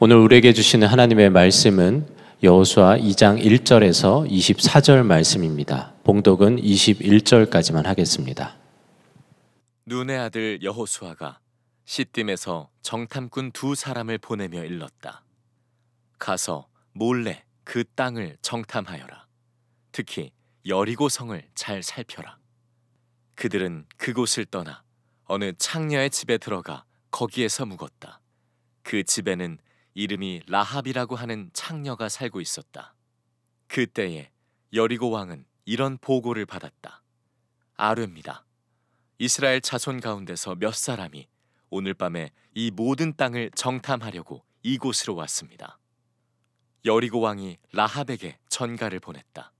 오늘 우리에게 주시는 하나님의 말씀은 여호수아 2장 1절에서 24절 말씀입니다. 봉독은 21절까지만 하겠습니다. 눈의 아들 여호수아가 시딤에서 정탐꾼 두 사람을 보내며 일렀다. 가서 몰래 그 땅을 정탐하여라. 특히 여리고 성을 잘 살펴라. 그들은 그곳을 떠나 어느 창녀의 집에 들어가 거기에서 묵었다. 그 집에는 이름이 라합이라고 하는 창녀가 살고 있었다. 그때에 여리고 왕은 이런 보고를 받았다. 아뢰입니다. 이스라엘 자손 가운데서 몇 사람이 오늘 밤에 이 모든 땅을 정탐하려고 이곳으로 왔습니다. 여리고 왕이 라합에게 전가를 보냈다.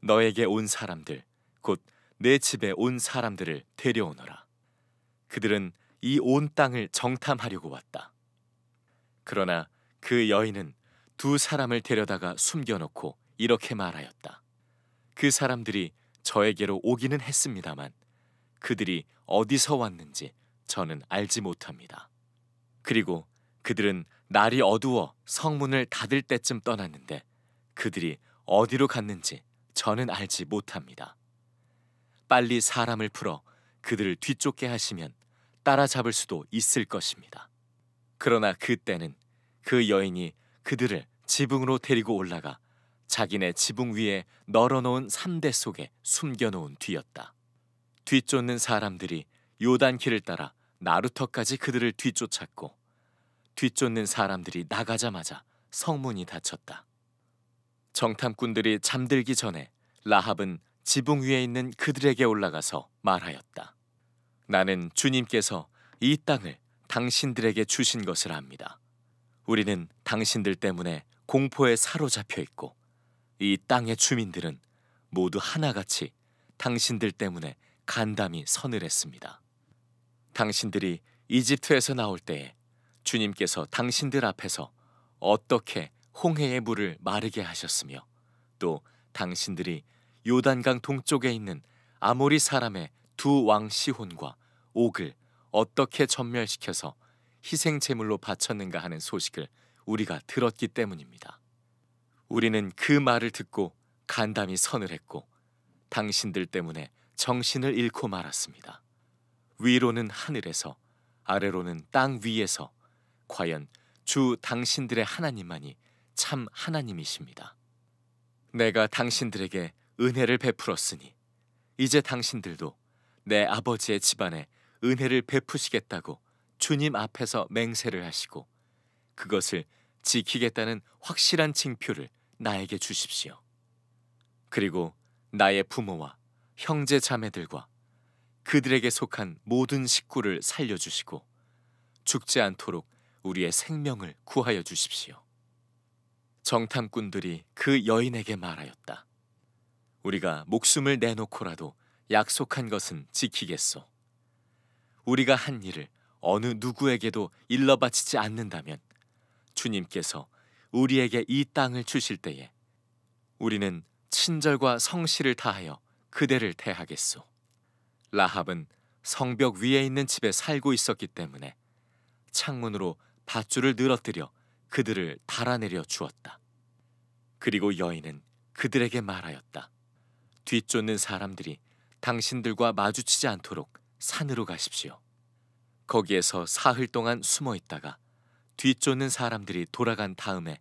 너에게 온 사람들, 곧 내 집에 온 사람들을 데려오너라. 그들은 이 온 땅을 정탐하려고 왔다. 그러나 그 여인은 두 사람을 데려다가 숨겨놓고 이렇게 말하였다. 그 사람들이 저에게로 오기는 했습니다만 그들이 어디서 왔는지 저는 알지 못합니다. 그리고 그들은 날이 어두워 성문을 닫을 때쯤 떠났는데 그들이 어디로 갔는지 저는 알지 못합니다. 빨리 사람을 풀어 그들을 뒤쫓게 하시면 따라잡을 수도 있을 것입니다. 그러나 그때는 그 여인이 그들을 지붕으로 데리고 올라가 자기네 지붕 위에 널어놓은 삼대 속에 숨겨놓은 뒤였다. 뒤쫓는 사람들이 요단길을 따라 나루터까지 그들을 뒤쫓았고 뒤쫓는 사람들이 나가자마자 성문이 닫혔다. 정탐꾼들이 잠들기 전에 라합은 지붕 위에 있는 그들에게 올라가서 말하였다. 나는 주님께서 이 땅을 당신들에게 주신 것을 압니다. 우리는 당신들 때문에 공포에 사로잡혀 있고 이 땅의 주민들은 모두 하나같이 당신들 때문에 간담이 서늘했습니다. 당신들이 이집트에서 나올 때에 주님께서 당신들 앞에서 어떻게 홍해의 물을 마르게 하셨으며 또 당신들이 요단강 동쪽에 있는 아모리 사람의 두 왕 시혼과 옥을 어떻게 전멸시켜서 희생제물로 바쳤는가 하는 소식을 우리가 들었기 때문입니다. 우리는 그 말을 듣고 간담이 선을 했고 당신들 때문에 정신을 잃고 말았습니다. 위로는 하늘에서 아래로는 땅 위에서 과연 주 당신들의 하나님만이 참 하나님이십니다. 내가 당신들에게 은혜를 베풀었으니 이제 당신들도 내 아버지의 집안에 은혜를 베푸시겠다고 주님 앞에서 맹세를 하시고 그것을 지키겠다는 확실한 징표를 나에게 주십시오. 그리고 나의 부모와 형제 자매들과 그들에게 속한 모든 식구를 살려주시고 죽지 않도록 우리의 생명을 구하여 주십시오. 정탐꾼들이 그 여인에게 말하였다. 우리가 목숨을 내놓고라도 약속한 것은 지키겠소. 우리가 한 일을 어느 누구에게도 일러 바치지 않는다면 주님께서 우리에게 이 땅을 주실 때에 우리는 친절과 성실을 다하여 그대를 대하겠소. 라합은 성벽 위에 있는 집에 살고 있었기 때문에 창문으로 밧줄을 늘어뜨려 그들을 달아내려 주었다. 그리고 여인은 그들에게 말하였다. 뒤쫓는 사람들이 당신들과 마주치지 않도록 산으로 가십시오. 거기에서 사흘 동안 숨어 있다가 뒤쫓는 사람들이 돌아간 다음에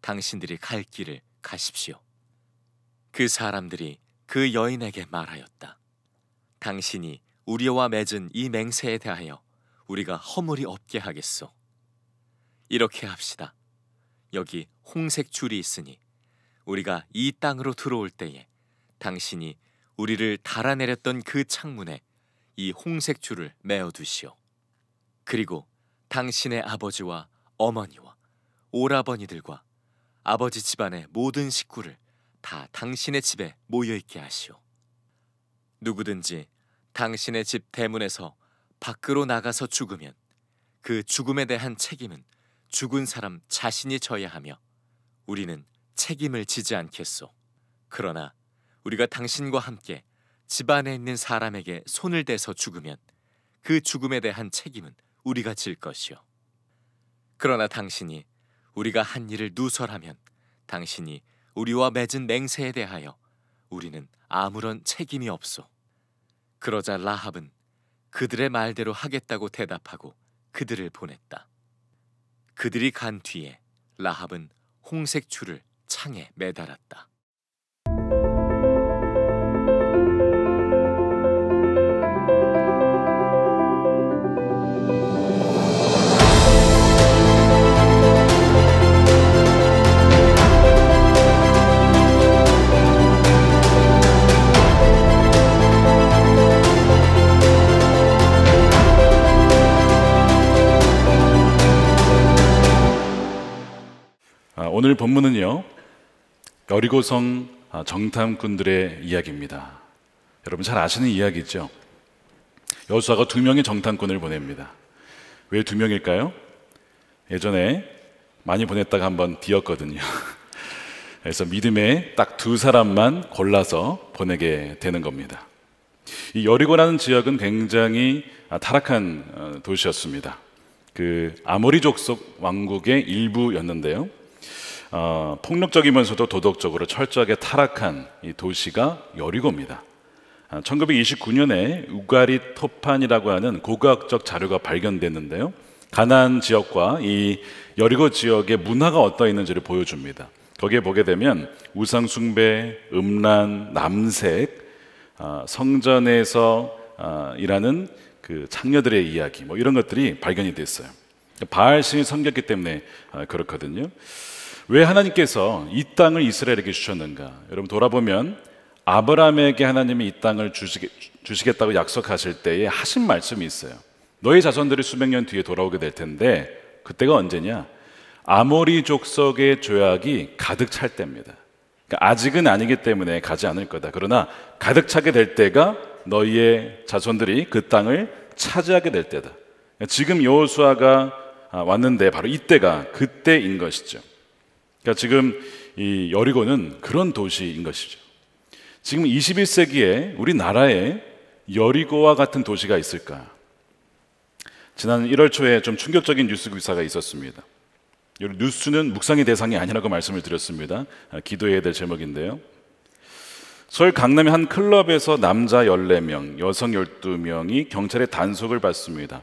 당신들이 갈 길을 가십시오. 그 사람들이 그 여인에게 말하였다. 당신이 우리와 맺은 이 맹세에 대하여 우리가 허물이 없게 하겠소. 이렇게 합시다. 여기 홍색 줄이 있으니 우리가 이 땅으로 들어올 때에 당신이 우리를 달아내렸던 그 창문에 이홍색 줄을 메어 두시오. 그리고 당신의 아버지와 어머니와 오라버니들과 아버지 집안의 모든 식구를 다 당신의 집에 모여 있게 하시오. 누구든지 당신의 집 대문에서 밖으로 나가서 죽으면 그 죽음에 대한 책임은 죽은 사람 자신이 져야 하며 우리는 책임을 지지 않겠소. 그러나 우리가 당신과 함께 집안에 있는 사람에게 손을 대서 죽으면 그 죽음에 대한 책임은 우리가 질 것이요. 그러나 당신이 우리가 한 일을 누설하면 당신이 우리와 맺은 맹세에 대하여 우리는 아무런 책임이 없소. 그러자 라합은 그들의 말대로 하겠다고 대답하고 그들을 보냈다. 그들이 간 뒤에 라합은 홍색 줄을 창에 매달았다. 오늘 본문은요, 어리고성 아, 정탐꾼들의 이야기입니다. 여러분 잘 아시는 이야기죠? 여수아가 두 명의 정탐꾼을 보냅니다. 왜 두 명일까요? 예전에 많이 보냈다가 한번 비었거든요. 그래서 믿음에 딱 두 사람만 골라서 보내게 되는 겁니다. 이 여리고라는 지역은 굉장히 아, 타락한 어, 도시였습니다. 그 아모리족 속 왕국의 일부였는데요. 어, 폭력적이면서도 도덕적으로 철저하게 타락한 이 도시가 여리고입니다. 1929년에 아, 우가리 토판이라고 하는 고고학적 자료가 발견됐는데요. 가난 지역과 이 여리고 지역의 문화가 어떠 있는지를 보여줍니다. 거기에 보게 되면 우상 숭배, 음란, 남색, 아, 성전에서 아, 일하는 그 창녀들의 이야기 뭐 이런 것들이 발견이 됐어요. 그러니까 바알 신이 섬겼기 때문에 그렇거든요. 왜 하나님께서 이 땅을 이스라엘에게 주셨는가? 여러분 돌아보면 아브라함에게 하나님이 이 땅을 주시겠, 다고 약속하실 때에 하신 말씀이 있어요. 너희 자손들이 수백 년 뒤에 돌아오게 될 텐데 그때가 언제냐? 아모리 족속의 조약이 가득 찰 때입니다. 그러니까 아직은 아니기 때문에 가지 않을 거다. 그러나 가득 차게 될 때가 너희의 자손들이 그 땅을 차지하게 될 때다. 지금 여호수아가 아, 왔는데 바로 이때가 그때인 것이죠. 그러니까 지금 이 여리고는 그런 도시인 것이죠. 지금 21세기에 우리나라에 여리고와 같은 도시가 있을까? 지난 1월 초에 좀 충격적인 뉴스 기사가 있었습니다. 뉴스는 묵상의 대상이 아니라고 말씀을 드렸습니다. 아, 기도해야 될 제목인데요. 서울 강남의 한 클럽에서 남자 14명, 여성 12명이 경찰의 단속을 받습니다.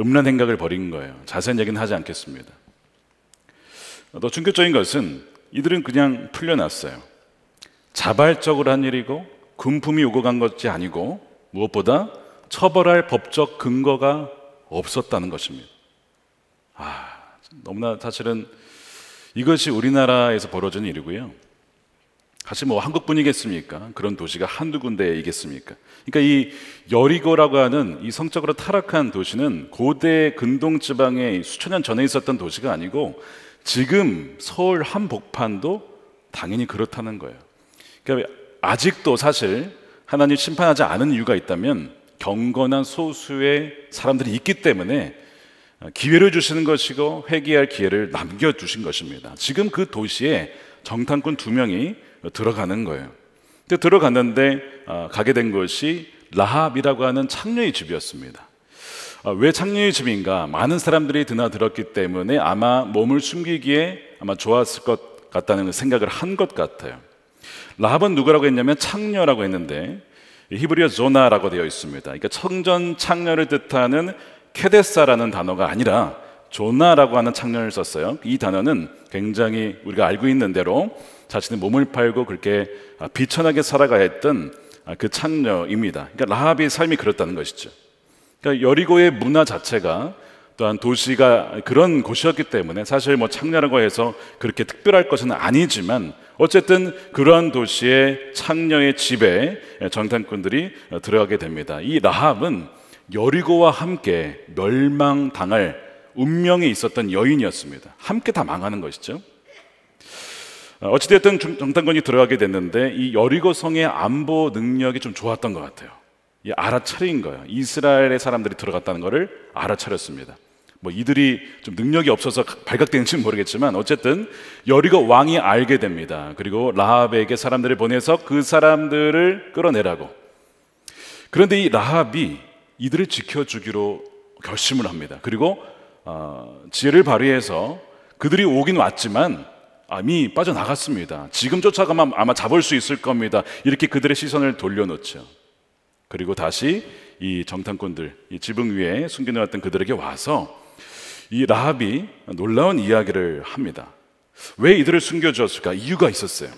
음란 행각을 벌인 거예요. 자세한 얘기는 하지 않겠습니다. 더 충격적인 것은 이들은 그냥 풀려났어요. 자발적으로 한 일이고 금품이 요구 간 것이 아니고 무엇보다 처벌할 법적 근거가 없었다는 것입니다. 아, 너무나 사실은 이것이 우리나라에서 벌어진 일이고요. 사실 뭐 한국뿐이겠습니까? 그런 도시가 한두 군데이겠습니까? 그러니까 이 여리고라고 하는 이 성적으로 타락한 도시는 고대 근동 지방의 수천 년 전에 있었던 도시가 아니고 지금 서울 한복판도 당연히 그렇다는 거예요. 그러니까 아직도 사실 하나님 심판하지 않은 이유가 있다면 경건한 소수의 사람들이 있기 때문에 기회를 주시는 것이고 회개할 기회를 남겨주신 것입니다. 지금 그 도시에 정탐꾼 두 명이 들어가는 거예요. 근데 들어갔는데 아, 가게 된 것이 라합이라고 하는 창녀의 집이었습니다. 아, 왜 창녀의 집인가? 많은 사람들이 드나들었기 때문에 아마 몸을 숨기기에 아마 좋았을 것 같다는 생각을 한 것 같아요. 라합은 누구라고 했냐면 창녀라고 했는데 히브리어 조나라고 되어 있습니다. 그러니까 청전 창녀를 뜻하는 케데사라는 단어가 아니라 조나라고 하는 창녀를 썼어요. 이 단어는 굉장히 우리가 알고 있는 대로 자신의 몸을 팔고 그렇게 비천하게 살아가야 했던 아, 그 창녀입니다. 그러니까 라합의 삶이 그렇다는 것이죠. 그러니까 여리고의 문화 자체가 또한 도시가 그런 곳이었기 때문에 사실 뭐 창녀라고 해서 그렇게 특별할 것은 아니지만 어쨌든 그러한 도시의 창녀의 집에 정탐꾼들이 어, 들어가게 됩니다. 이 라합은 여리고와 함께 멸망당할 운명이 있었던 여인이었습니다. 함께 다 망하는 것이죠. 어, 어찌됐든 정탐꾼이 들어가게 됐는데 이 여리고 성의 안보 능력이 좀 좋았던 것 같아요. 이 알아차린 거예요. 이스라엘의 사람들이 들어갔다는 것을 알아차렸습니다. 뭐 이들이 좀 능력이 없어서 발각되는지는 모르겠지만 어쨌든 여리고 왕이 알게 됩니다. 그리고 라합에게 사람들을 보내서 그 사람들을 끌어내라고. 그런데 이 라합이 이들을 지켜주기로 결심을 합니다. 그리고 어, 지혜를 발휘해서 그들이 오긴 왔지만 이미 빠져나갔습니다. 지금 쫓아가면 아마 잡을 수 있을 겁니다. 이렇게 그들의 시선을 돌려놓죠. 그리고 다시 이 정탐꾼들, 이 지붕 위에 숨겨놓았던 그들에게 와서 이 라합이 놀라운 이야기를 합니다. 왜 이들을 숨겨주었을까? 이유가 있었어요.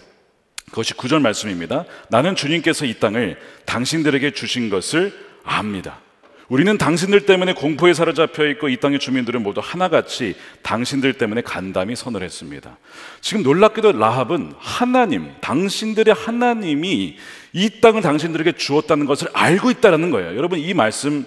그것이 구절 말씀입니다. 나는 주님께서 이 땅을 당신들에게 주신 것을 압니다. 우리는 당신들 때문에 공포에 사로잡혀 있고 이 땅의 주민들은 모두 하나같이 당신들 때문에 간담이 선을 했습니다. 지금 놀랍게도 라합은 하나님, 당신들의 하나님이 이 땅을 당신들에게 주었다는 것을 알고 있다라는 거예요. 여러분 이 말씀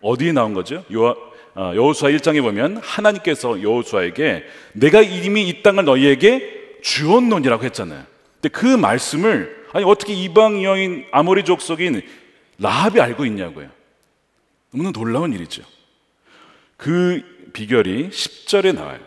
어디에 나온 거죠? 요 어, 여호수아 1장에 보면 하나님께서 여호수아에게 내가 이미 이 땅을 너희에게 주었노니라고 했잖아요. 근데 그 말씀을 아니 어떻게 이방 여인 아모리 족속인 라합이 알고 있냐고요. 너무나 놀라운 일이죠. 그 비결이 10절에 나와요.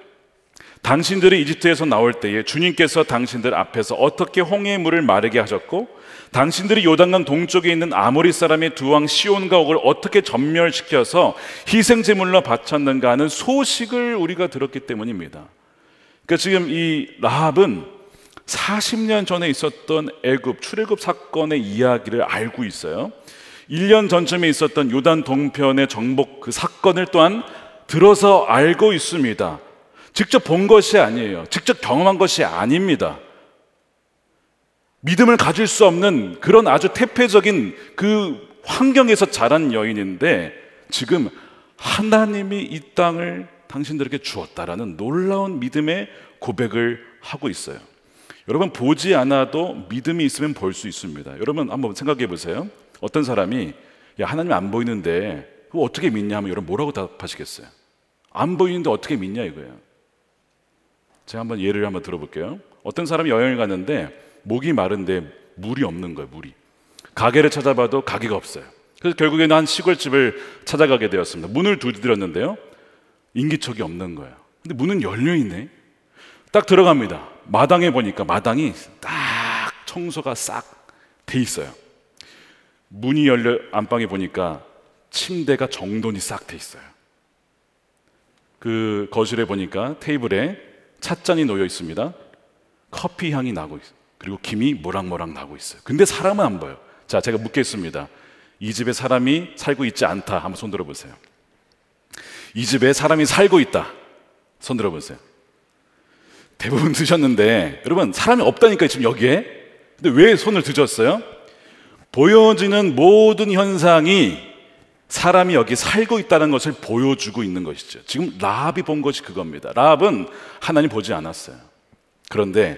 당신들이 이집트에서 나올 때에 주님께서 당신들 앞에서 어떻게 홍해의 물을 마르게 하셨고 당신들이 요단강 동쪽에 있는 아모리 사람의 두왕 시온과 옥을 어떻게 전멸시켜서 희생 제물로 바쳤는가 하는 소식을 우리가 들었기 때문입니다. 그러니까 지금 이 라합은 40년 전에 있었던 애굽 출애굽 사건의 이야기를 알고 있어요. 1년 전쯤에 있었던 요단 동편의 정복 그 사건을 또한 들어서 알고 있습니다. 직접 본 것이 아니에요. 직접 경험한 것이 아닙니다. 믿음을 가질 수 없는 그런 아주 태폐적인 그 환경에서 자란 여인인데 지금 하나님이 이 땅을 당신들에게 주었다라는 놀라운 믿음의 고백을 하고 있어요. 여러분 보지 않아도 믿음이 있으면 볼 수 있습니다. 여러분 한번 생각해 보세요. 어떤 사람이 야 하나님 안 보이는데 어떻게 믿냐면 하 여러분 뭐라고 답하시겠어요? 안 보이는데 어떻게 믿냐 이거예요. 제가 한번 예를 한번 들어볼게요. 어떤 사람이 여행을 갔는데 목이 마른데 물이 없는 거예요, 물이. 가게를 찾아봐도 가게가 없어요. 그래서 결국에는 한 시골집을 찾아가게 되었습니다. 문을 두드렸는데요. 인기척이 없는 거예요. 근데 문은 열려 있네. 딱 들어갑니다. 마당에 보니까 마당이 딱 청소가 싹 돼 있어요. 문이 열려 안방에 보니까 침대가 정돈이 싹 돼 있어요. 그 거실에 보니까 테이블에 찻잔이 놓여 있습니다. 커피 향이 나고 있어요. 그리고 김이 모락모락 나고 있어요. 근데 사람은 안 보여. 자, 제가 묻겠습니다. 이 집에 사람이 살고 있지 않다. 한번 손 들어 보세요. 이 집에 사람이 살고 있다. 손 들어 보세요. 대부분 드셨는데 여러분 사람이 없다니까 지금 여기에. 근데 왜 손을 드셨어요? 보여지는 모든 현상이 사람이 여기 살고 있다는 것을 보여주고 있는 것이죠. 지금 라합이 본 것이 그겁니다. 라합은 하나님 보지 않았어요. 그런데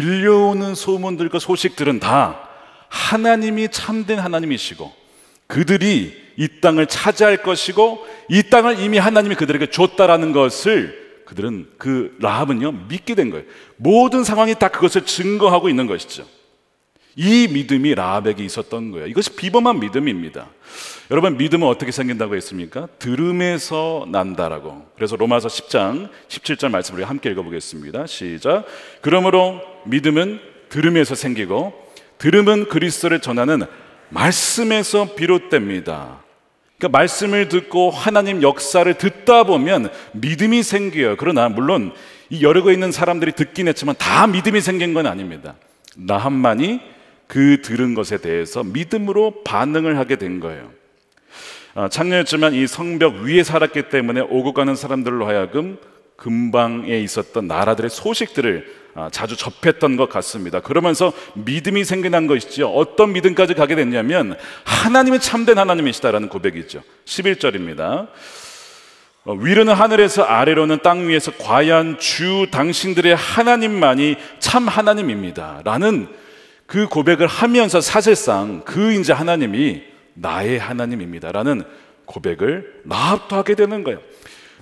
들려오는 소문들과 소식들은 다 하나님이 참된 하나님이시고 그들이 이 땅을 차지할 것이고 이 땅을 이미 하나님이 그들에게 줬다라는 것을 그들은 그 라합은요 믿게 된 거예요. 모든 상황이 다 그것을 증거하고 있는 것이죠. 이 믿음이 라합에게 있었던 거예요. 이것이 비범한 믿음입니다. 여러분 믿음은 어떻게 생긴다고 했습니까? 들음에서 난다라고. 그래서 로마서 10장 17절 말씀 우 함께 읽어보겠습니다. 시작. 그러므로 믿음은 들음에서 생기고 들음은 그리스도를 전하는 말씀에서 비롯됩니다. 그러니까 말씀을 듣고 하나님 역사를 듣다 보면 믿음이 생겨요. 그러나 물론 이 여러 있는 사람들이 듣긴 했지만 다 믿음이 생긴 건 아닙니다. 나함만이 그 들은 것에 대해서 믿음으로 반응을 하게 된 거예요. 아, 창녀였지만 이 성벽 위에 살았기 때문에 오고 가는 사람들로 하여금 금방에 있었던 나라들의 소식들을 아, 자주 접했던 것 같습니다. 그러면서 믿음이 생겨난 것이지요. 어떤 믿음까지 가게 됐냐면 하나님이 참된 하나님이시다라는 고백이죠. 11절입니다. 어, 위로는 하늘에서 아래로는 땅 위에서 과연 주 당신들의 하나님만이 참 하나님입니다. 라는 그 고백을 하면서 사실상 그 이제 하나님이 나의 하나님입니다라는 고백을 나합도 하게 되는 거예요.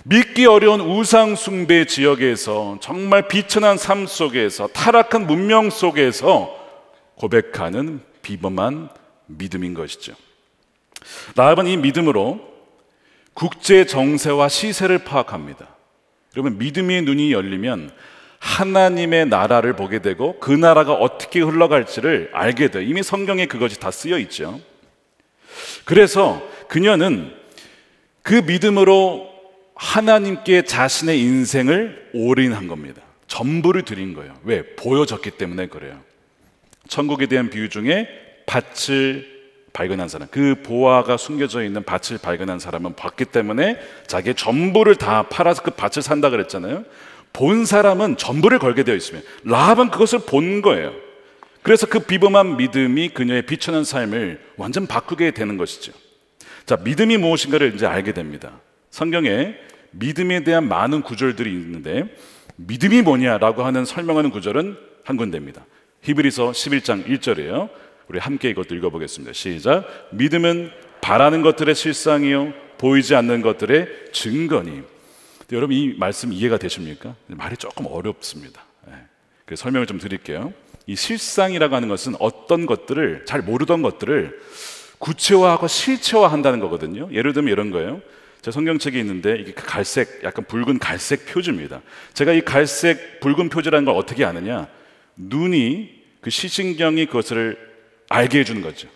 믿기 어려운 우상 숭배 지역에서 정말 비천한 삶 속에서 타락한 문명 속에서 고백하는 비범한 믿음인 것이죠. 나합은 이 믿음으로 국제 정세와 시세를 파악합니다. 여러분 믿음의 눈이 열리면 하나님의 나라를 보게 되고 그 나라가 어떻게 흘러갈지를 알게 돼. 이미 성경에 그것이 다 쓰여 있죠. 그래서 그녀는 그 믿음으로 하나님께 자신의 인생을 올인한 겁니다. 전부를 드린 거예요. 왜? 보여졌기 때문에 그래요. 천국에 대한 비유 중에 밭을 발견한 사람, 그 보아가 숨겨져 있는 밭을 발견한 사람은 봤기 때문에 자기의 전부를 다 팔아서 그 밭을 산다 그랬잖아요. 본 사람은 전부를 걸게 되어 있으면 라합은 그것을 본 거예요. 그래서 그 비범한 믿음이 그녀의 비천한 삶을 완전 바꾸게 되는 것이죠. 자, 믿음이 무엇인가를 이제 알게 됩니다. 성경에 믿음에 대한 많은 구절들이 있는데 믿음이 뭐냐라고 하는 설명하는 구절은 한 군데입니다. 히브리서 11장 1절이에요. 우리 함께 이것도 읽어보겠습니다. 시작. 믿음은 바라는 것들의 실상이요 보이지 않는 것들의 증거니. 여러분 이 말씀 이해가 되십니까? 말이 조금 어렵습니다. 네. 설명을 좀 드릴게요. 이 실상이라고 하는 것은 어떤 것들을 잘 모르던 것들을 구체화하고 실체화한다는 거거든요. 예를 들면 이런 거예요. 제 성경책이 있는데 이게 그 갈색, 약간 붉은 갈색 표지입니다. 제가 이 갈색 붉은 표지라는 걸 어떻게 아느냐? 눈이 그 시신경이 그것을 알게 해주는 거죠.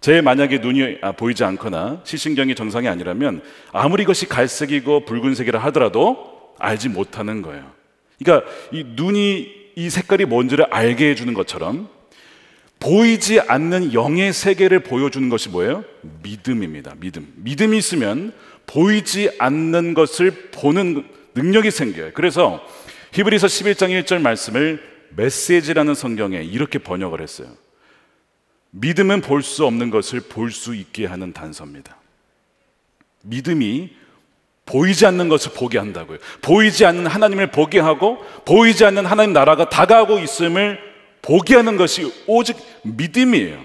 제 만약에 눈이 아, 보이지 않거나 시신경이 정상이 아니라면 아무리 것이 갈색이고 붉은색이라 하더라도 알지 못하는 거예요. 그러니까 이 눈이 이 색깔이 뭔지를 알게 해주는 것처럼 보이지 않는 영의 세계를 보여주는 것이 뭐예요? 믿음입니다. 믿음. 믿음이 있으면 보이지 않는 것을 보는 능력이 생겨요. 그래서 히브리서 11장 1절 말씀을 메시지라는 성경에 이렇게 번역을 했어요. 믿음은 볼 수 없는 것을 볼 수 있게 하는 단서입니다. 믿음이 보이지 않는 것을 보게 한다고요. 보이지 않는 하나님을 보게 하고 보이지 않는 하나님 나라가 다가오고 있음을 보게 하는 것이 오직 믿음이에요.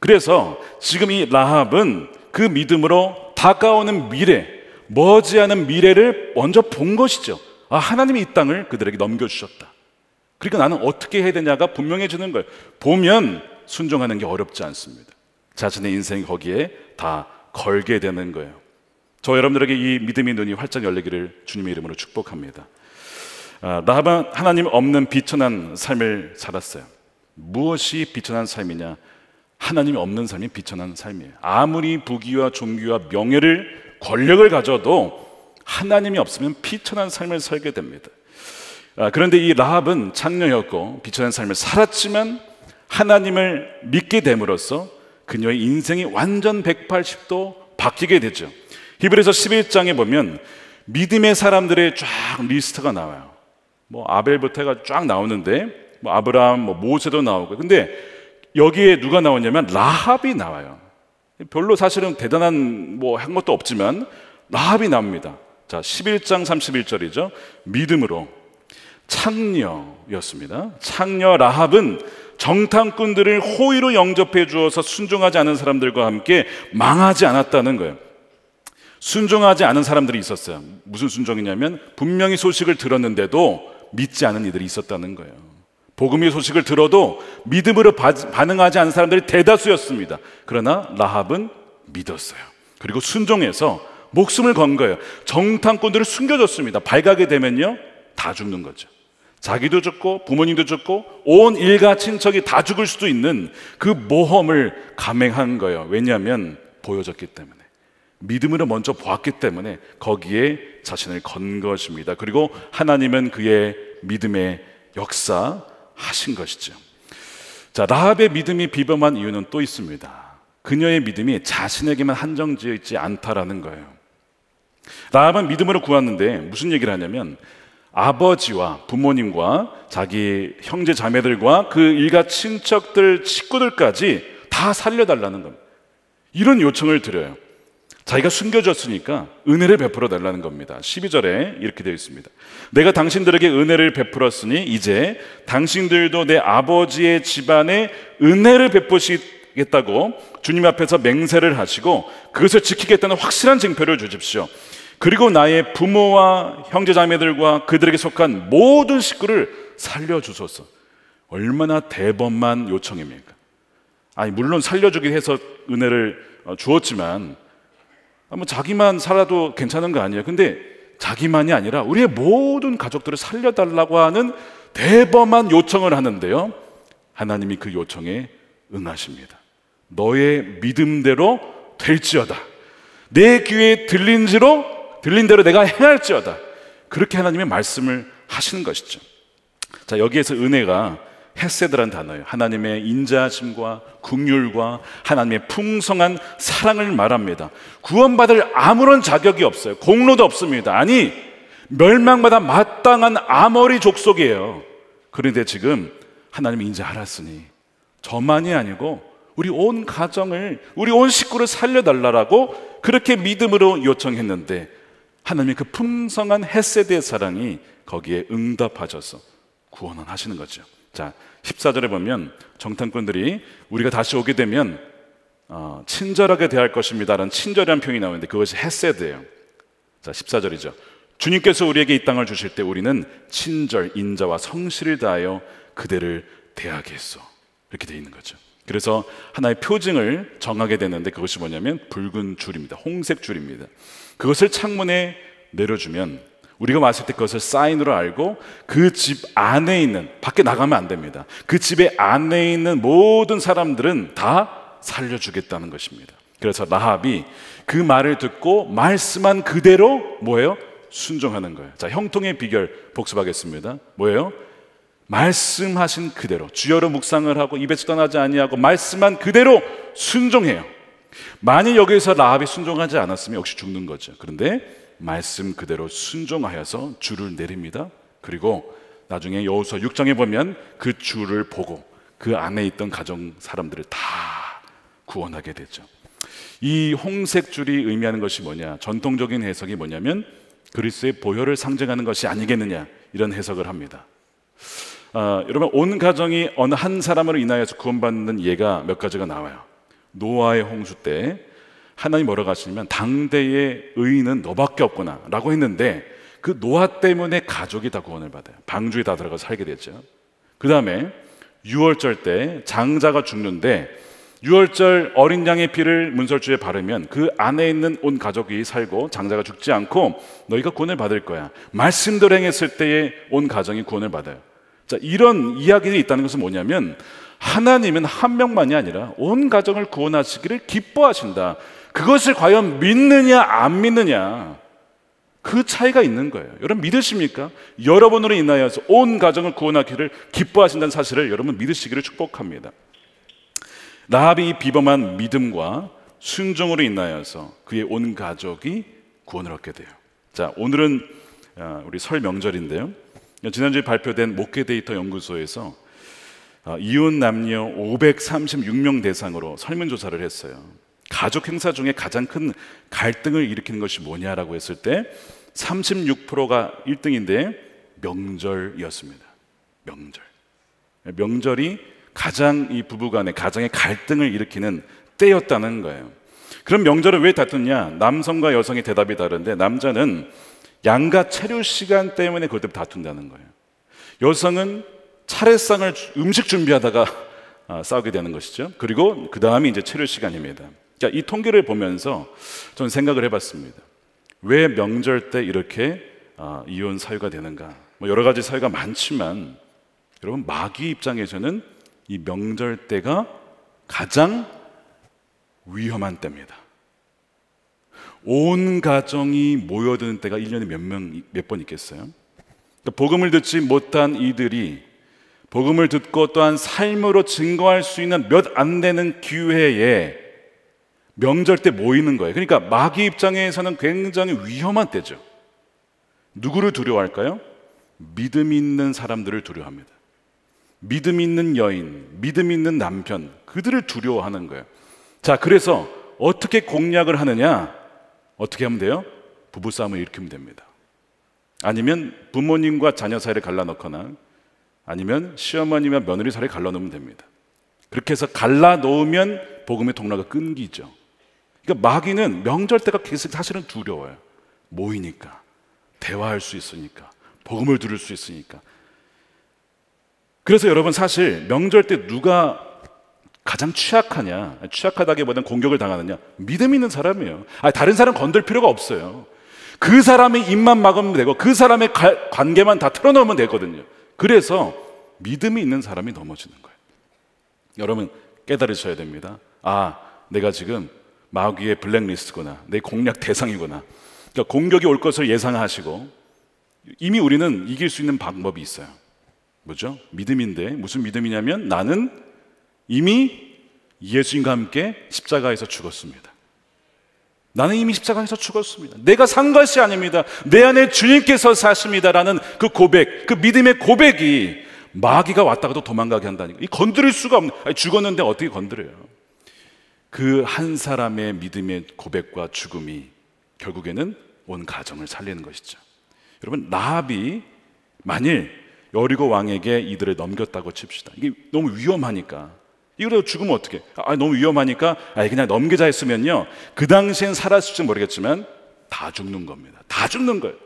그래서 지금 이 라합은 그 믿음으로 다가오는 미래, 머지않은 미래를 먼저 본 것이죠. 아, 하나님이 이 땅을 그들에게 넘겨주셨다. 그러니까 나는 어떻게 해야 되냐가 분명해지는 거예요. 보면 순종하는 게 어렵지 않습니다. 자신의 인생 거기에 다 걸게 되는 거예요. 저 여러분들에게 이 믿음의 눈이 활짝 열리기를 주님의 이름으로 축복합니다. 라합은 아, 하나님 없는 비천한 삶을 살았어요. 무엇이 비천한 삶이냐? 하나님 없는 삶이 비천한 삶이에요. 아무리 부귀와 종귀와 명예를 권력을 가져도 하나님이 없으면 비천한 삶을 살게 됩니다. 아, 그런데 이 라합은 창녀였고 비천한 삶을 살았지만 하나님을 믿게 됨으로써 그녀의 인생이 완전 180도 바뀌게 되죠. 히브리서 11장에 보면 믿음의 사람들의 쫙 리스트가 나와요. 뭐 아벨부터 해가 쫙 나오는데 뭐 아브라함, 뭐 모세도 나오고. 근데 여기에 누가 나오냐면 라합이 나와요. 별로 사실은 대단한 뭐 한 것도 없지만 라합이 나옵니다. 자, 11장 31절이죠. 믿음으로 창녀였습니다. 창녀 라합은 정탐꾼들을 호의로 영접해 주어서 순종하지 않은 사람들과 함께 망하지 않았다는 거예요. 순종하지 않은 사람들이 있었어요. 무슨 순종이냐면 분명히 소식을 들었는데도 믿지 않은 이들이 있었다는 거예요. 복음의 소식을 들어도 믿음으로 반응하지 않은 사람들이 대다수였습니다. 그러나 라합은 믿었어요. 그리고 순종해서 목숨을 건 거예요. 정탐꾼들을 숨겨줬습니다. 발각이 되면요, 다 죽는 거죠. 자기도 죽고 부모님도 죽고 온 일가 친척이 다 죽을 수도 있는 그 모험을 감행한 거예요. 왜냐하면 보여졌기 때문에. 믿음으로 먼저 보았기 때문에 거기에 자신을 건 것입니다. 그리고 하나님은 그의 믿음의 역사하신 것이죠. 자, 라합의 믿음이 비범한 이유는 또 있습니다. 그녀의 믿음이 자신에게만 한정되어 있지 않다라는 거예요. 라합은 믿음으로 구하는데 무슨 얘기를 하냐면 아버지와 부모님과 자기 형제 자매들과 그 일가 친척들, 식구들까지다 살려달라는 겁니다. 이런 요청을 드려요. 자기가 숨겨졌으니까 은혜를 베풀어 달라는 겁니다. 12절에 이렇게 되어 있습니다. 내가 당신들에게 은혜를 베풀었으니 이제 당신들도 내 아버지의 집안에 은혜를 베푸시겠다고 주님 앞에서 맹세를 하시고 그것을 지키겠다는 확실한 징표를 주십시오. 그리고 나의 부모와 형제자매들과 그들에게 속한 모든 식구를 살려주소서. 얼마나 대범한 요청입니까? 아니, 물론 살려주기 해서 은혜를 어, 주었지만 뭐 자기만 살아도 괜찮은 거 아니에요. 근데 자기만이 아니라 우리의 모든 가족들을 살려달라고 하는 대범한 요청을 하는데요. 하나님이 그 요청에 응하십니다. 너의 믿음대로 될지어다. 내 귀에 들린지로 들린 대로 내가 행할지어다. 그렇게 하나님의 말씀을 하시는 것이죠. 자, 여기에서 은혜가 헤세드란 단어예요. 하나님의 인자심과 긍휼과 하나님의 풍성한 사랑을 말합니다. 구원받을 아무런 자격이 없어요. 공로도 없습니다. 아니 멸망마다 마땅한 아머리 족속이에요. 그런데 지금 하나님이 이제 알았으니 저만이 아니고 우리 온 가정을 우리 온 식구를 살려달라고 그렇게 믿음으로 요청했는데 하나님의 그 풍성한 헤세드의 사랑이 거기에 응답하셔서 구원을 하시는 거죠. 자, 14절에 보면 정탐꾼들이 우리가 다시 오게 되면 어, 친절하게 대할 것입니다라는 친절한 표현이 나오는데 그것이 헤세드예요. 자, 14절이죠. 주님께서 우리에게 이 땅을 주실 때 우리는 친절, 인자와 성실을 다하여 그대를 대하겠소. 이렇게 돼 있는 거죠. 그래서 하나의 표징을 정하게 되는데 그것이 뭐냐면 붉은 줄입니다. 홍색 줄입니다. 그것을 창문에 내려주면 우리가 왔을 때 그것을 사인으로 알고 그 집 안에 있는 밖에 나가면 안 됩니다. 그집에 안에 있는 모든 사람들은 다 살려주겠다는 것입니다. 그래서 라합이 그 말을 듣고 말씀한 그대로 뭐예요? 순종하는 거예요. 자, 형통의 비결 복습하겠습니다. 뭐예요? 말씀하신 그대로 주여로 묵상을 하고 입에서 떠나지 아니하고 말씀한 그대로 순종해요. 만일 여기에서 라합이 순종하지 않았으면 역시 죽는 거죠. 그런데 말씀 그대로 순종하여서 줄을 내립니다. 그리고 나중에 여호수아 6장에 보면 그 줄을 보고 그 안에 있던 가정 사람들을 다 구원하게 되죠. 이 홍색 줄이 의미하는 것이 뭐냐? 전통적인 해석이 뭐냐면 그리스의 보혈을 상징하는 것이 아니겠느냐 이런 해석을 합니다. 아, 여러분 온 가정이 어느 한 사람으로 인하여서 구원받는 예가 몇 가지가 나와요. 노아의 홍수 때 하나님 뭐라고 하시냐면 당대의 의인은 너밖에 없구나 라고 했는데 그 노아 때문에 가족이 다 구원을 받아요. 방주에 다 들어가서 살게 됐죠. 그 다음에 6월절 때 장자가 죽는데 6월절 어린 양의 피를 문설주에 바르면 그 안에 있는 온 가족이 살고 장자가 죽지 않고 너희가 구원을 받을 거야. 말씀대 행했을 때에 온 가정이 구원을 받아요. 자, 이런 이야기들 있다는 것은 뭐냐면 하나님은 한 명만이 아니라 온 가정을 구원하시기를 기뻐하신다. 그것을 과연 믿느냐 안 믿느냐 그 차이가 있는 거예요. 여러분 믿으십니까? 여러분으로 인하여 온 가정을 구원하기를 기뻐하신다는 사실을 여러분 믿으시기를 축복합니다. 라합이 비범한 믿음과 순종으로 인하여서 그의 온 가족이 구원을 얻게 돼요. 자, 오늘은 아, 우리 설 명절인데요. 지난주에 발표된 목회 데이터 연구소에서 아, 이혼 남녀 536명 대상으로 설문조사를 했어요. 가족 행사 중에 가장 큰 갈등을 일으키는 것이 뭐냐라고 했을 때 36%가 1등인데 명절이었습니다. 명절. 명절이 가장 이 부부 간의 가정의 갈등을 일으키는 때였다는 거예요. 그럼 명절은 왜 다투냐? 남성과 여성의 대답이 다른데 남자는 양가 체류 시간 때문에 그것 때 다툰다는 거예요. 여성은 차례상을 음식 준비하다가 아, 싸우게 되는 것이죠. 그리고 그 다음이 이제 체류 시간입니다. 자, 이 통계를 보면서 저는 생각을 해봤습니다. 왜 명절 때 이렇게 아, 이혼 사유가 되는가? 뭐 여러 가지 사유가 많지만 여러분 마귀 입장에서는 이 명절 때가 가장 위험한 때입니다. 온 가정이 모여드는 때가 1년에 몇 명, 몇 번 있겠어요? 그러니까 복음을 듣지 못한 이들이 복음을 듣고 또한 삶으로 증거할 수 있는 몇 안 되는 기회에 명절 때 모이는 거예요. 그러니까 마귀 입장에서는 굉장히 위험한 때죠. 누구를 두려워할까요? 믿음 있는 사람들을 두려워합니다. 믿음 있는 여인, 믿음 있는 남편, 그들을 두려워하는 거예요. 자, 그래서 어떻게 공략을 하느냐? 어떻게 하면 돼요? 부부싸움을 일으키면 됩니다. 아니면 부모님과 자녀 사이를 갈라놓거나 아니면 시어머니와 며느리 사이를 갈라놓으면 됩니다. 그렇게 해서 갈라놓으면 복음의 통로가 끊기죠. 그러니까 마귀는 명절 때가 계속 사실은 두려워요. 모이니까, 대화할 수 있으니까, 복음을 들을 수 있으니까. 그래서 여러분 사실 명절 때 누가 가장 취약하냐, 취약하다기보다는 공격을 당하느냐, 믿음 있는 사람이에요. 아니, 다른 사람 건들 필요가 없어요. 그 사람의 입만 막으면 되고 그 사람의 가, 관계만 다 틀어놓으면 되거든요. 그래서 믿음이 있는 사람이 넘어지는 거예요. 여러분 깨달으셔야 됩니다. 아, 내가 지금 마귀의 블랙리스트구나. 내 공략 대상이구나. 그러니까 공격이 올 것을 예상하시고 이미 우리는 이길 수 있는 방법이 있어요. 뭐죠? 믿음인데 무슨 믿음이냐면 나는 이미 예수님과 함께 십자가에서 죽었습니다. 나는 이미 십자가에서 죽었습니다. 내가 산 것이 아닙니다. 내 안에 주님께서 사십니다라는 그 고백, 그 믿음의 고백이 마귀가 왔다가도 도망가게 한다니까. 이 건드릴 수가 없는. 죽었는데 어떻게 건드려요? 그한 사람의 믿음의 고백과 죽음이 결국에는 온 가정을 살리는 것이죠. 여러분 라합이 만일 여리고 왕에게 이들을 넘겼다고 칩시다. 이게 너무 위험하니까. 이거 죽으면 어떻게? 아, 아 너무 위험하니까 아 그냥 넘기자 했으면요. 그 당시엔 살았을지 모르겠지만 다 죽는 겁니다. 다 죽는 거예요.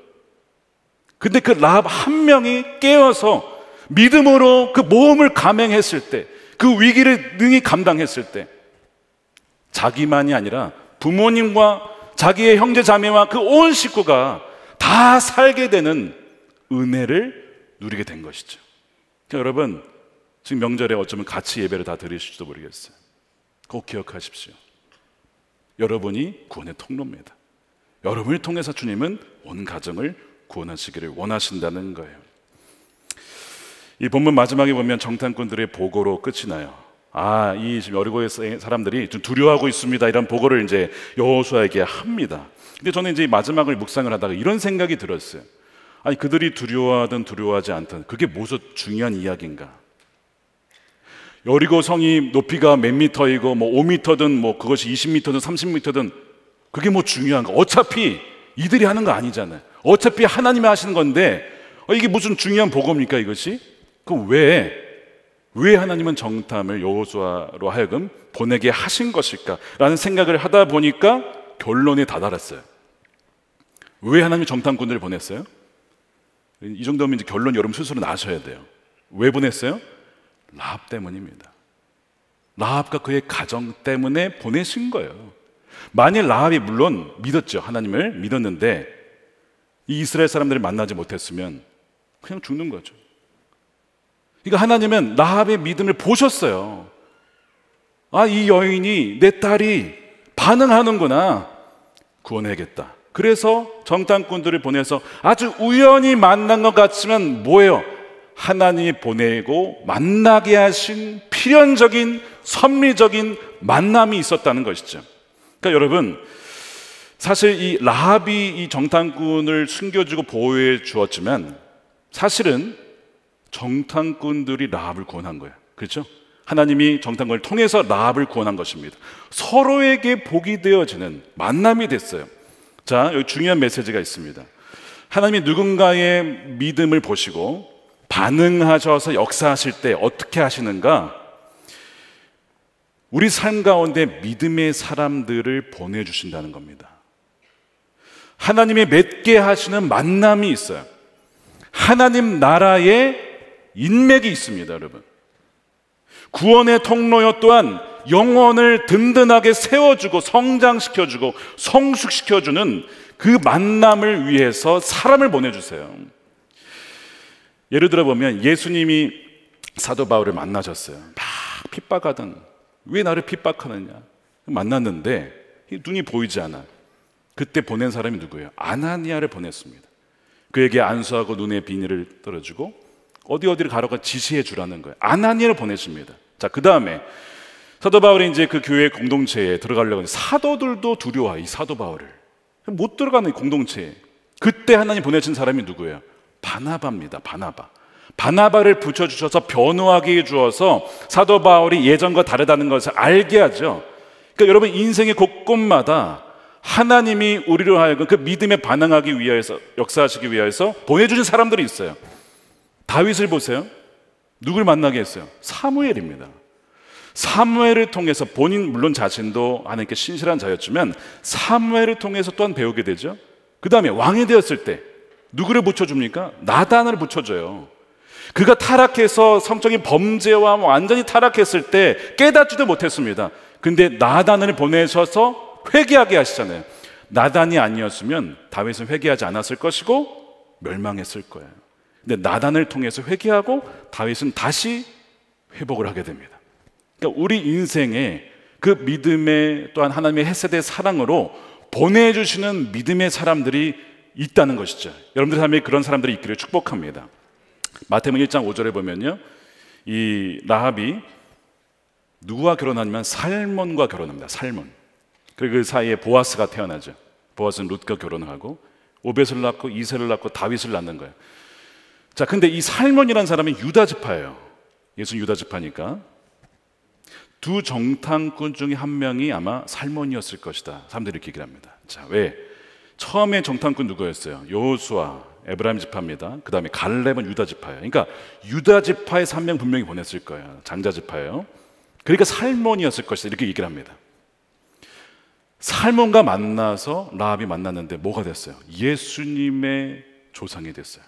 근데 그 라합 한 명이 깨어서 믿음으로 그 모험을 감행했을 때, 그 위기를 능히 감당했을 때, 자기만이 아니라 부모님과 자기의 형제 자매와 그 온 식구가 다 살게 되는 은혜를 누리게 된 것이죠. 그러니까 여러분, 지금 명절에 어쩌면 같이 예배를 다 드리실지도 모르겠어요. 꼭 기억하십시오. 여러분이 구원의 통로입니다. 여러분을 통해서 주님은 온 가정을 구원하시기를 원하신다는 거예요. 이 본문 마지막에 보면 정탐꾼들의 보고로 끝이 나요. 아, 이 지금 여리고의 사람들이 좀 두려워하고 있습니다. 이런 보고를 이제 여호수아에게 합니다. 근데 저는 이제 마지막을 묵상을 하다가 이런 생각이 들었어요. 아니 그들이 두려워하든 두려워하지 않든 그게 무엇 중요한 이야기인가? 여리고 성이 높이가 몇 미터이고 뭐 5미터든 뭐 그것이 20미터든 30미터든 그게 뭐 중요한가? 어차피 이들이 하는 거 아니잖아요. 어차피 하나님이 하시는 건데 어, 이게 무슨 중요한 보고입니까 이것이? 그럼 왜왜 하나님은 정탐을 여호수아로 하여금 보내게 하신 것일까라는 생각을 하다 보니까 결론에 다다랐어요. 왜 하나님이 정탐꾼들을 보냈어요? 이 정도면 이제 결론 여러분 스스로 나셔야 돼요. 왜 보냈어요? 라합 때문입니다. 라합과 그의 가정 때문에 보내신 거예요. 만일 라합이 물론 믿었죠. 하나님을 믿었는데 이 이스라엘 사람들을 만나지 못했으면 그냥 죽는 거죠. 그러니까 하나님은 나합의 믿음을 보셨어요. 아, 이 여인이 내 딸이 반응하는구나. 구원해야겠다. 그래서 정탐꾼들을 보내서 아주 우연히 만난 것 같지만 뭐예요? 하나님이 보내고 만나게 하신 필연적인 선미적인 만남이 있었다는 것이죠. 그러니까 여러분 사실 이 라합이 이 정탐꾼을 숨겨주고 보호해 주었지만 사실은 정탐꾼들이 라합을 구원한 거예요. 그렇죠? 하나님이 정탐꾼을 통해서 라합을 구원한 것입니다. 서로에게 복이 되어지는 만남이 됐어요. 자, 여기 중요한 메시지가 있습니다. 하나님이 누군가의 믿음을 보시고 반응하셔서 역사하실 때 어떻게 하시는가? 우리 삶 가운데 믿음의 사람들을 보내주신다는 겁니다. 하나님의 맺게 하시는 만남이 있어요. 하나님 나라의 인맥이 있습니다, 여러분. 구원의 통로여 또한 영혼을 든든하게 세워주고 성장시켜주고 성숙시켜주는 그 만남을 위해서 사람을 보내주세요. 예를 들어 보면 예수님이 사도 바울을 만나셨어요. 막 핍박하던 왜 나를 핍박하느냐 만났는데 눈이 보이지 않아. 그때 보낸 사람이 누구예요? 아나니아를 보냈습니다. 그에게 안수하고 눈에 비닐을 떨어주고 어디 어디를 가라고 지시해 주라는 거예요. 아나니아를 보내십니다. 자, 그 다음에 사도 바울이 이제 그 교회 공동체에 들어가려고 사도들도 두려워, 이 사도 바울을. 못 들어가는 공동체에. 그때 하나님 보내신 사람이 누구예요? 바나바입니다, 바나바. 바나바를 붙여주셔서 변호하게 해주어서 사도 바울이 예전과 다르다는 것을 알게 하죠. 그러니까 여러분 인생의 곳곳마다 하나님이 우리를 하여금 그 믿음에 반응하기 위해서 역사하시기 위해서 보내주신 사람들이 있어요. 다윗을 보세요. 누굴 만나게 했어요? 사무엘입니다. 사무엘을 통해서 본인 물론 자신도 하나님께 신실한 자였지만 사무엘을 통해서 또한 배우게 되죠. 그 다음에 왕이 되었을 때 누구를 붙여줍니까? 나단을 붙여줘요. 그가 타락해서 성적인 범죄와 완전히 타락했을 때 깨닫지도 못했습니다. 근데 나단을 보내셔서 회개하게 하시잖아요. 나단이 아니었으면 다윗은 회개하지 않았을 것이고 멸망했을 거예요. 근데 나단을 통해서 회개하고 다윗은 다시 회복을 하게 됩니다. 그러니까 우리 인생에 그 믿음의 또한 하나님의 헤세의 사랑으로 보내주시는 믿음의 사람들이 있다는 것이죠. 여러분들 삶에 그런 사람들이 있기를 축복합니다. 마태복 1장 5절에 보면요. 이 라합이 누구와 결혼하냐면 살몬과 결혼합니다. 살몬. 그리고 그 사이에 보아스가 태어나죠. 보아스는 룻과 결혼하고 오벳을 낳고 이세를 낳고 다윗을 낳는 거예요. 자, 근데 이 살몬이라는 사람은 유다지파예요. 예수는 유다지파니까. 두 정탐꾼 중에 한 명이 아마 살몬이었을 것이다. 사람들이 이렇게 얘기를 합니다. 자, 왜? 처음에 정탐꾼 누구였어요? 여수아 에브라임 지파입니다. 그 다음에 갈렙은 유다 지파예요. 그러니까 유다 지파의 3명 분명히 보냈을 거예요. 장자 지파예요. 그러니까 살몬이었을 것이다. 이렇게 얘기를 합니다. 살몬과 만나서 라합이 만났는데 뭐가 됐어요? 예수님의 조상이 됐어요.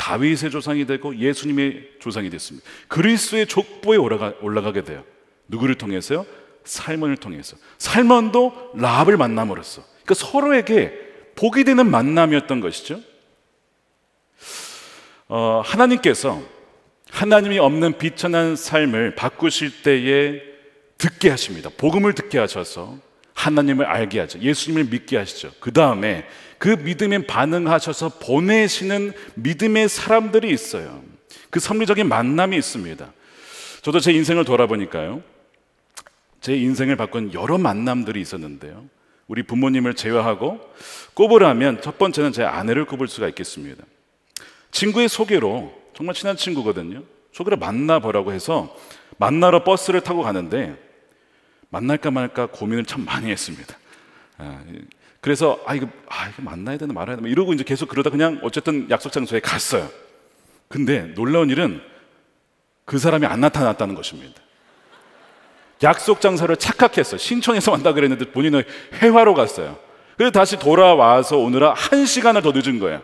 다윗의 조상이 되고 예수님의 조상이 됐습니다. 그리스의 족보에 올라가, 올라가게 돼요. 누구를 통해서요? 살몬을 통해서. 살몬도 라합을 만남으로써. 그러니까 서로에게 복이 되는 만남이었던 것이죠. 어, 하나님께서 하나님이 없는 비천한 삶을 바꾸실 때에 듣게 하십니다. 복음을 듣게 하셔서 하나님을 알게 하죠. 예수님을 믿게 하시죠. 그 다음에 그 믿음에 반응하셔서 보내시는 믿음의 사람들이 있어요. 그 섭리적인 만남이 있습니다. 저도 제 인생을 돌아보니까요. 제 인생을 바꾼 여러 만남들이 있었는데요. 우리 부모님을 제외하고 꼽으라면 첫 번째는 제 아내를 꼽을 수가 있겠습니다. 친구의 소개로 정말 친한 친구거든요. 소개로 만나보라고 해서 만나러 버스를 타고 가는데 만날까 말까 고민을 참 많이 했습니다. 아, 그래서 아 이거 아 이거 만나야 되나 말아야 되나 이러고 이제 계속 그러다 그냥 어쨌든 약속 장소에 갔어요. 근데 놀라운 일은 그 사람이 안 나타났다는 것입니다. 약속 장소를 착각했어요. 신청해서 만다 그랬는데 본인은 회화로 갔어요. 그래서 다시 돌아와서 오느라 한 시간을 더 늦은 거예요.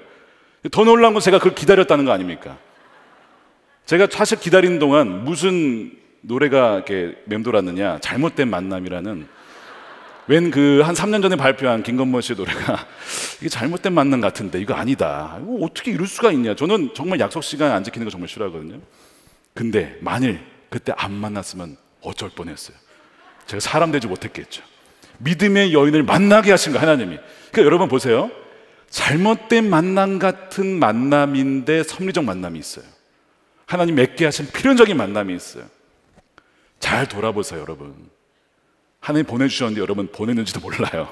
더 놀란 건 제가 그걸 기다렸다는 거 아닙니까? 제가 사실 기다리는 동안 무슨 노래가 이렇게 맴돌았느냐. 잘못된 만남이라는 웬그한 3년 전에 발표한 김건모 씨 노래가 이게 잘못된 맞는 같은데 이거 아니다. 이거 어떻게 이럴 수가 있냐. 저는 정말 약속 시간 안 지키는 거 정말 싫어하거든요. 근데 만일 그때 안 만났으면 어쩔 뻔했어요. 제가 사람 되지 못했겠죠. 믿음의 여인을 만나게 하신 거 하나님이. 그러니까 여러분 보세요. 잘못된 만남 같은 만남인데 섭리적 만남이 있어요. 하나님 맺게 하신 필연적인 만남이 있어요. 잘 돌아보세요, 여러분. 하나님 보내주셨는데 여러분 보냈는지도 몰라요.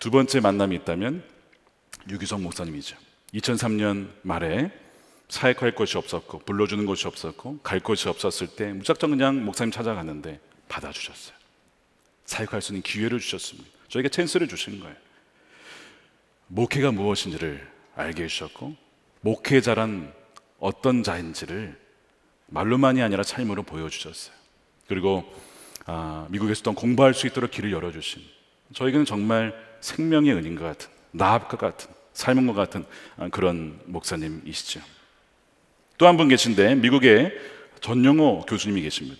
두 번째 만남이 있다면 유기성 목사님이죠. 2003년 말에 사역할 곳이 없었고 불러주는 곳이 없었고 갈 곳이 없었을 때 무작정 그냥 목사님 찾아갔는데 받아주셨어요. 사역할 수 있는 기회를 주셨습니다. 저에게 찬스를 주신 거예요. 목회가 무엇인지를 알게 해주셨고 목회자란 어떤 자인지를 말로만이 아니라 삶으로 보여주셨어요. 그리고 아, 미국에서 도 공부할 수 있도록 길을 열어주신 저에게는 정말 생명의 은인 것 같은 나합과 같은 삶은 것 같은 아, 그런 목사님이시죠. 또 한 분 계신데 미국의 전영호 교수님이 계십니다.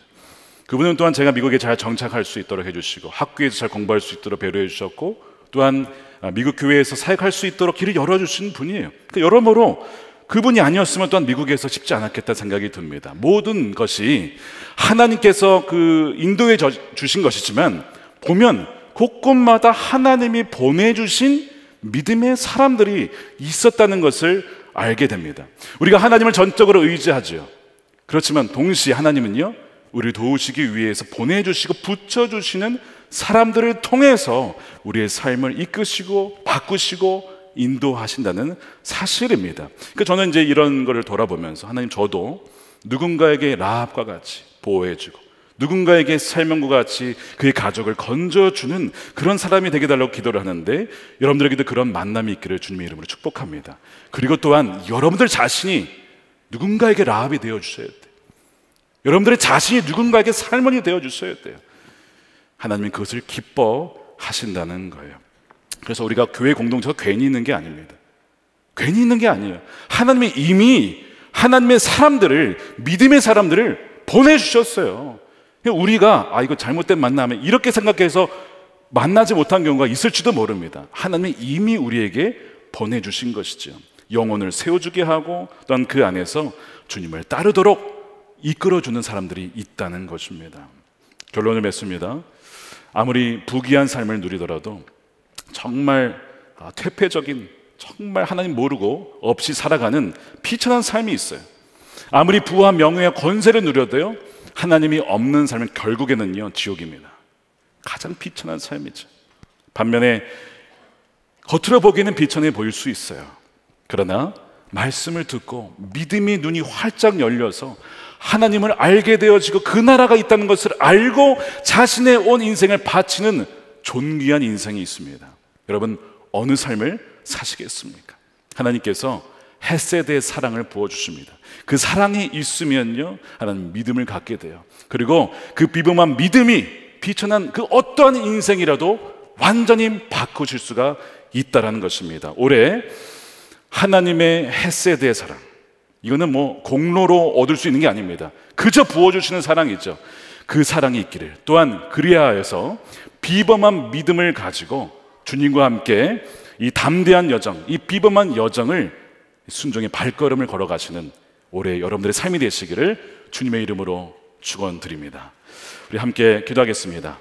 그분은 또한 제가 미국에 잘 정착할 수 있도록 해주시고 학교에서 잘 공부할 수 있도록 배려해 주셨고 또한 아, 미국 교회에서 사역할 수 있도록 길을 열어주신 분이에요. 그러니까 여러모로 그분이 아니었으면 또한 미국에서 쉽지 않았겠다 생각이 듭니다. 모든 것이 하나님께서 그 인도해 주신 것이지만 보면 곳곳마다 하나님이 보내주신 믿음의 사람들이 있었다는 것을 알게 됩니다. 우리가 하나님을 전적으로 의지하죠. 그렇지만 동시에 하나님은요, 우리 도우시기 위해서 보내주시고 붙여주시는 사람들을 통해서 우리의 삶을 이끄시고 바꾸시고 인도하신다는 사실입니다. 그러니까 저는 이제 이런 거를 돌아보면서 하나님 저도 누군가에게 라합과 같이 보호해주고 누군가에게 설명과 같이 그의 가족을 건져주는 그런 사람이 되게 달라고 기도를 하는데 여러분들에게도 그런 만남이 있기를 주님의 이름으로 축복합니다. 그리고 또한 여러분들 자신이 누군가에게 라합이 되어 주셔야 돼요. 여러분들의 자신이 누군가에게 살몬이 되어 주셔야 돼요. 하나님이 그것을 기뻐하신다는 거예요. 그래서 우리가 교회 공동체가 괜히 있는 게 아닙니다. 괜히 있는 게 아니에요. 하나님이 이미 하나님의 사람들을, 믿음의 사람들을 보내주셨어요. 그러니까 우리가, 아, 이거 잘못된 만남에 이렇게 생각해서 만나지 못한 경우가 있을지도 모릅니다. 하나님이 이미 우리에게 보내주신 것이죠. 영혼을 세워주게 하고 또한 그 안에서 주님을 따르도록 이끌어주는 사람들이 있다는 것입니다. 결론을 맺습니다. 아무리 부귀한 삶을 누리더라도 정말 아, 퇴폐적인 정말 하나님 모르고 없이 살아가는 피천한 삶이 있어요. 아무리 부와 명예와 권세를 누려도요, 하나님이 없는 삶은 결국에는요, 지옥입니다. 가장 비천한 삶이죠. 반면에 겉으로 보기에는 비천해 보일 수 있어요. 그러나 말씀을 듣고 믿음이 눈이 활짝 열려서 하나님을 알게 되어지고 그 나라가 있다는 것을 알고 자신의 온 인생을 바치는 존귀한 인생이 있습니다. 여러분 어느 삶을 사시겠습니까? 하나님께서 헤세드의 사랑을 부어 주십니다. 그 사랑이 있으면요, 하나님 믿음을 갖게 돼요. 그리고 그 비범한 믿음이 비천한 그 어떠한 인생이라도 완전히 바꾸실 수가 있다라는 것입니다. 올해 하나님의 헤세드의 사랑. 이거는 뭐 공로로 얻을 수 있는 게 아닙니다. 그저 부어 주시는 사랑이죠. 그 사랑이 있기를. 또한 그리하여서 비범한 믿음을 가지고 주님과 함께 이 담대한 여정, 이 비범한 여정을 순종의 발걸음을 걸어가시는 올해 여러분들의 삶이 되시기를 주님의 이름으로 축원드립니다. 우리 함께 기도하겠습니다.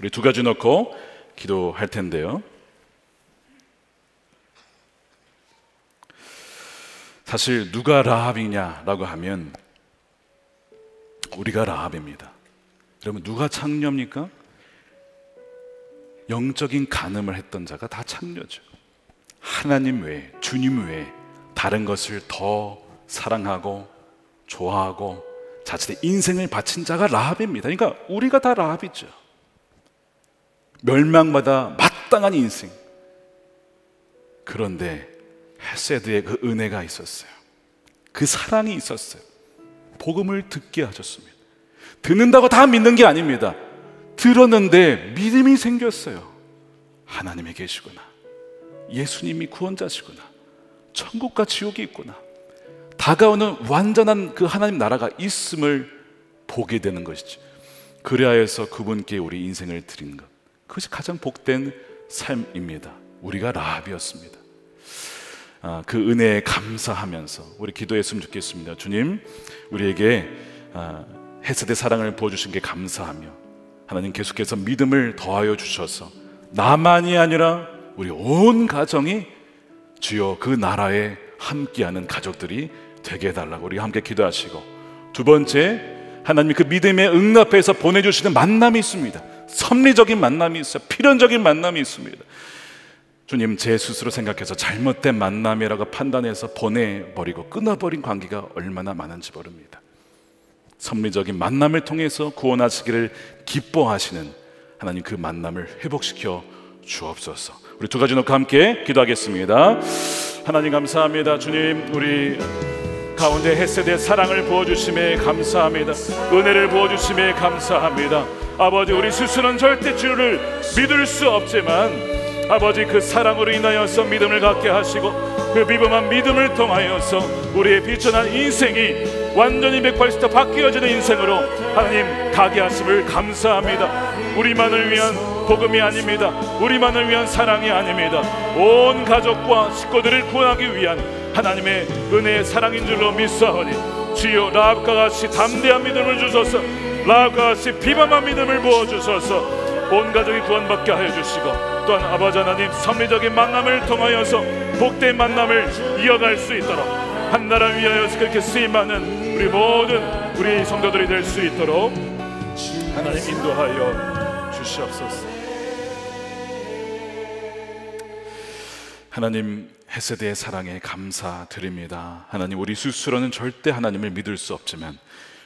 우리 두 가지 넣고 기도할 텐데요. 사실 누가 라합이냐라고 하면 우리가 라합입니다. 그러면 누가 창녀입니까? 영적인 간음을 했던 자가 다 참녀죠. 하나님 외에, 주님 외에 다른 것을 더 사랑하고 좋아하고 자신 인생을 바친 자가 라합입니다. 그러니까 우리가 다 라합이죠. 멸망마다 마땅한 인생. 그런데 헤세드의 그 은혜가 있었어요. 그 사랑이 있었어요. 복음을 듣게 하셨습니다. 듣는다고 다 믿는 게 아닙니다. 들었는데 믿음이 생겼어요. 하나님이 계시구나. 예수님이 구원자시구나. 천국과 지옥이 있구나. 다가오는 완전한 그 하나님 나라가 있음을 보게 되는 것이죠. 그리하여서 그분께 우리 인생을 드린 것. 그것이 가장 복된 삶입니다. 우리가 라합이었습니다. 아, 그 은혜에 감사하면서 우리 기도했으면 좋겠습니다. 주님, 우리에게 아, 헤세드 사랑을 보여주신 게 감사하며 하나님 계속해서 믿음을 더하여 주셔서 나만이 아니라 우리 온 가정이 주여 그 나라에 함께하는 가족들이 되게 해달라고 우리 함께 기도하시고 두 번째 하나님 그 믿음의 응답해서 보내주시는 만남이 있습니다 섭리적인 만남이 있어요 필연적인 만남이 있습니다 주님 제 스스로 생각해서 잘못된 만남이라고 판단해서 보내버리고 끊어버린 관계가 얼마나 많은지 모릅니다 선미적인 만남을 통해서 구원하시기를 기뻐하시는 하나님 그 만남을 회복시켜 주옵소서. 우리 두 가지 놓고 함께 기도하겠습니다. 하나님 감사합니다. 주님 우리 가운데 헤세드 사랑을 부어주심에 감사합니다. 은혜를 부어주심에 감사합니다. 아버지 우리 스스로는 절대 주를 믿을 수 없지만 아버지 그 사랑으로 인하여서 믿음을 갖게 하시고 그 비범한 믿음을 통하여서 우리의 비천한 인생이 완전히 180도 바뀌어지는 인생으로 하나님 가게 하심을 감사합니다. 우리만을 위한 복음이 아닙니다. 우리만을 위한 사랑이 아닙니다. 온 가족과 식구들을 구원하기 위한 하나님의 은혜의 사랑인 줄로 믿사오니 주여 라합과 같이 담대한 믿음을 주소서 라합과 같이 비범한 믿음을 부어주소서 온 가족이 구원받게 하여 주시고 또한 아버지 하나님 선리적인 만남을 통하여서 복된 만남을 이어갈 수 있도록 한 나라 위하여 그렇게 쓰임하는 우리 모든 우리 성도들이 될 수 있도록 하나님 인도하여 주시옵소서. 하나님 헤세드의 사랑에 감사드립니다. 하나님 우리 스스로는 절대 하나님을 믿을 수 없지만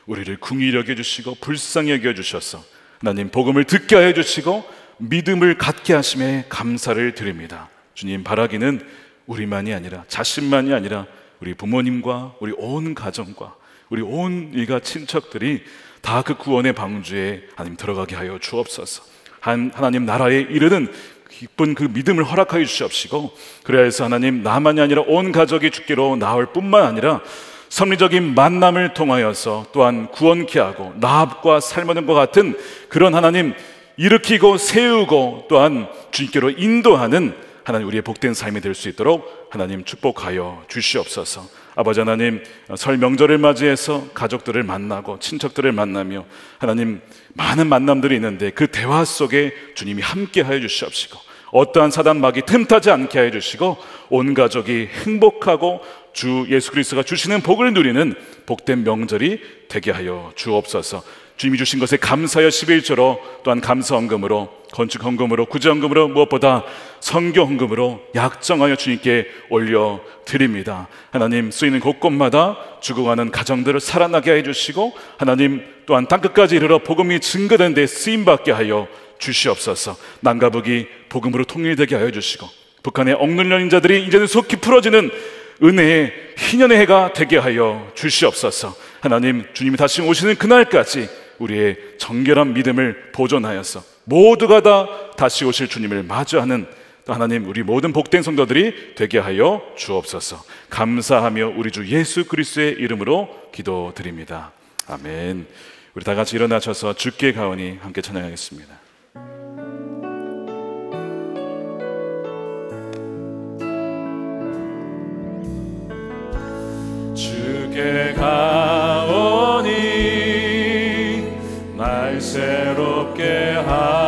우리를 궁히 여겨 주시고 불쌍히 여겨 주셔서 하나님 복음을 듣게 해 주시고 믿음을 갖게 하심에 감사를 드립니다. 주님 바라기는 우리만이 아니라 자신만이 아니라 우리 부모님과 우리 온 가정과 우리 온이가 친척들이 다 그 구원의 방주에 하나님 들어가게 하여 주옵소서. 한 하나님 나라에 이르는 기쁜 그 믿음을 허락하여 주시옵시고 그래야 해서 하나님 나만이 아니라 온 가족이 죽기로 나올 뿐만 아니라 섭리적인 만남을 통하여서 또한 구원케 하고 나합과 삶하는것 같은 그런 하나님 일으키고 세우고 또한 주님께로 인도하는 하나님 우리의 복된 삶이 될 수 있도록 하나님 축복하여 주시옵소서. 아버지 하나님 설 명절을 맞이해서 가족들을 만나고 친척들을 만나며 하나님 많은 만남들이 있는데 그 대화 속에 주님이 함께하여 주시옵시고 어떠한 사단막이 틈타지 않게 하여 주시고 온 가족이 행복하고 주 예수 그리스도가 주시는 복을 누리는 복된 명절이 되게 하여 주옵소서. 주님이 주신 것에 감사여 하 11조로 또한 감사 헌금으로 건축 헌금으로 구제 헌금으로 무엇보다 성교 헌금으로 약정하여 주님께 올려 드립니다. 하나님 쓰이는 곳곳마다 죽어가는 가정들을 살아나게 해 주시고 하나님 또한 땅 끝까지 이르러 복음이 증거된 데 쓰임 받게 하여 주시옵소서. 난가북이 복음으로 통일되게 하여 주시고 북한의 억눌려인 자들이 이제는 속히 풀어지는 은혜의 희년의 해가 되게 하여 주시옵소서. 하나님 주님이 다시 오시는 그날까지 우리의 정결한 믿음을 보존하여서 모두가 다 다시 오실 주님을 마주하는 하나님 우리 모든 복된 성도들이 되게 하여 주옵소서. 감사하며 우리 주 예수 그리스도의 이름으로 기도드립니다. 아멘. 우리 다 같이 일어나셔서 주께 가오니 함께 찬양하겠습니다. 주께 가오 새롭게 하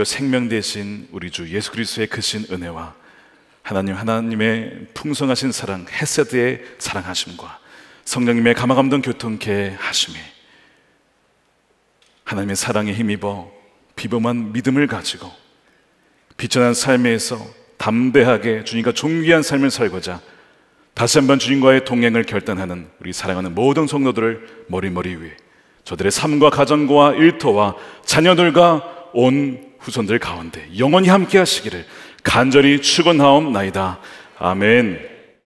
오직 생명 대신 우리 주 예수 그리스도의 크신 그 은혜와 하나님 하나님의 풍성하신 사랑 헤세드의 사랑하심과 성령님의 감화감동 교통케 하심이 하나님의 사랑에 힘입어 비범한 믿음을 가지고 비천한 삶에서 담대하게 주님과 존귀한 삶을 살고자 다시 한번 주님과의 동행을 결단하는 우리 사랑하는 모든 성도들을 머리머리 위에 저들의 삶과 가정과 일터와 자녀들과 온 후손들 가운데 영원히 함께 하시기를 간절히 축원하옵나이다. 아멘.